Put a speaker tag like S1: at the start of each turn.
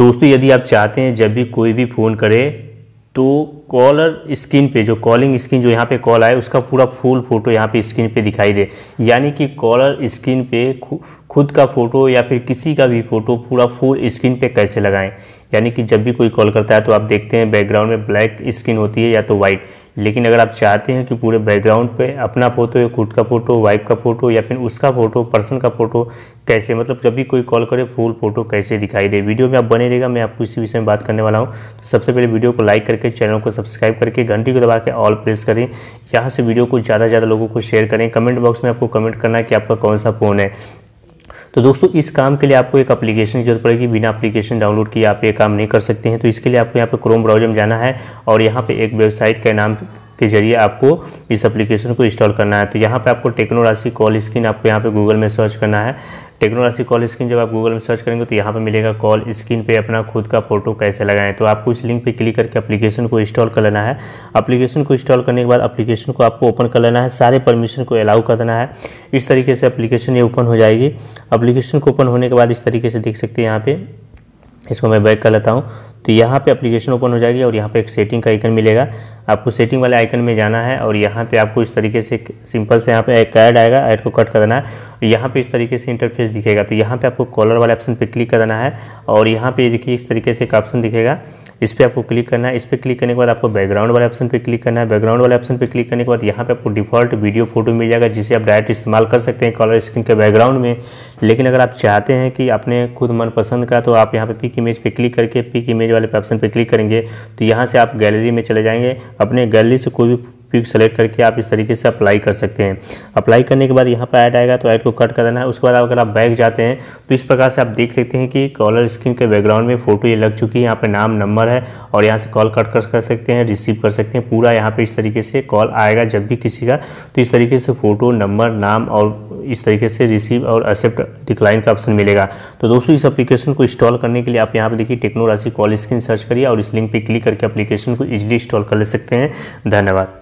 S1: दोस्तों यदि आप चाहते हैं जब भी कोई भी फ़ोन करे तो कॉलर स्क्रीन पे जो कॉलिंग स्क्रीन जो यहाँ पे कॉल आए उसका पूरा फुल फ़ोटो यहाँ पे स्क्रीन पे दिखाई दे यानी कि कॉलर स्क्रीन पे खुद का फ़ोटो या फिर किसी का भी फ़ोटो पूरा फुल स्क्रीन पे कैसे लगाएं यानी कि जब भी कोई कॉल करता है तो आप देखते हैं बैकग्राउंड में ब्लैक स्क्रीन होती है या तो वाइट लेकिन अगर आप चाहते हैं कि पूरे बैकग्राउंड पे अपना फोटो या खुद का फ़ोटो वाइफ का फ़ोटो या फिर उसका फ़ोटो पर्सन का फ़ोटो कैसे मतलब जब भी कोई कॉल करे फुल फ़ोटो कैसे दिखाई दे वीडियो में आप बने रहेगा मैं आपको इसी विषय में बात करने वाला हूँ तो सबसे पहले वीडियो को लाइक करके चैनल को सब्सक्राइब करके घंटी को दबा के ऑल प्रेस करें यहाँ से वीडियो को ज़्यादा से ज़्यादा लोगों को शेयर करें कमेंट बॉक्स में आपको कमेंट करना है कि आपका कौन सा फ़ोन है तो दोस्तों इस काम के लिए आपको एक अपलीकेशन की जरूरत पड़ेगी बिना अप्लीकेशन डाउनलोड किए आप ये काम नहीं कर सकते हैं तो इसके लिए आपको यहाँ पर क्रोम ब्राउजर में जाना है और यहाँ पर एक वेबसाइट का नाम के जरिए आपको इस एप्लीकेशन को इंस्टॉल करना है तो यहाँ पे आपको टेक्नो राशि कॉल स्क्रीन आपको यहाँ पे गूगल में सर्च करना है टेक्नो राशि कॉल स्क्रीन जब आप गूगल में सर्च करेंगे तो यहाँ पे मिलेगा कॉल स्क्रीन पे अपना खुद का फोटो कैसे लगाएं तो आपको इस लिंक पे क्लिक करके एप्लीकेशन को इंस्टॉल कर लेना है एप्लीकेशन को इंस्टॉल करने के बाद एप्लीकेशन को आपको ओपन कर लेना है सारे परमिशन को अलाउ कर देना है इस तरीके से अपलीकेशन ये ओपन हो जाएगी एप्लीकेशन को ओपन होने के बाद इस तरीके से देख सकते हैं यहाँ पे इसको मैं बैक कर लेता हूँ तो यहाँ पे एप्लीकेशन ओपन हो जाएगी और यहाँ पे एक सेटिंग का आइकन मिलेगा आपको सेटिंग वाले आइकन में जाना है और यहाँ पे आपको इस तरीके से सिंपल से यहाँ पे एक ऐड आएगा ऐड को कट कर देना है यहाँ पे इस तरीके से इंटरफेस दिखेगा तो यहाँ पे आपको कॉलर वाले ऑप्शन पे क्लिक करना है और यहाँ पे देखिए इस तरीके से एक ऑप्शन दिखेगा इस पर आपको क्लिक करना है इस पर क्लिक करने के बाद आपको बैकग्राउंड वाले ऑप्शन पर क्लिक करना है बैकग्राउंड वाले ऑप्शन पर क्लिक करने के बाद यहाँ पे आपको डिफॉल्ट वीडियो फोटो मिल जाएगा जिसे आप डायरेक्ट इस्तेमाल कर सकते हैं कॉलर स्क्रीन के बैकग्राउंड में लेकिन अगर आप चाहते हैं कि अपने खुद मनपसंद का तो आप यहाँ पे पिक इमेज पर क्लिक करके पिक इमेज वाले ऑप्शन पर क्लिक करेंगे तो यहाँ से आप गैलरी में चले जाएंगे अपने गैलरी से कोई भी पिक सेलेक्ट करके आप इस तरीके से अप्लाई कर सकते हैं अप्लाई करने के बाद यहाँ पर ऐड आएगा तो ऐड को कट कर देना है उसके बाद अगर आप बैग जाते हैं तो इस प्रकार से आप देख सकते हैं कि कॉलर स्क्रीन के बैकग्राउंड में फ़ोटो ये लग चुकी है यहाँ पर नाम नंबर है और यहाँ से कॉल कट कर सकते हैं रिसीव कर सकते हैं पूरा यहाँ पर इस तरीके से कॉल आएगा जब भी किसी का तो इस तरीके से फ़ोटो नंबर नाम और इस तरीके से रिसीव और एक्सेप्ट डिक्लाइन का ऑप्शन मिलेगा तो दोस्तों इस एप्लीकेशन को इंस्टॉल करने के लिए आप यहाँ पर देखिए टेक्नो राशि कॉल स्क्रीन सर्च करिए और इस लिंक पर क्लिक करके एप्लीकेशन को ईजिली इंस्टॉल कर ले सकते हैं धन्यवाद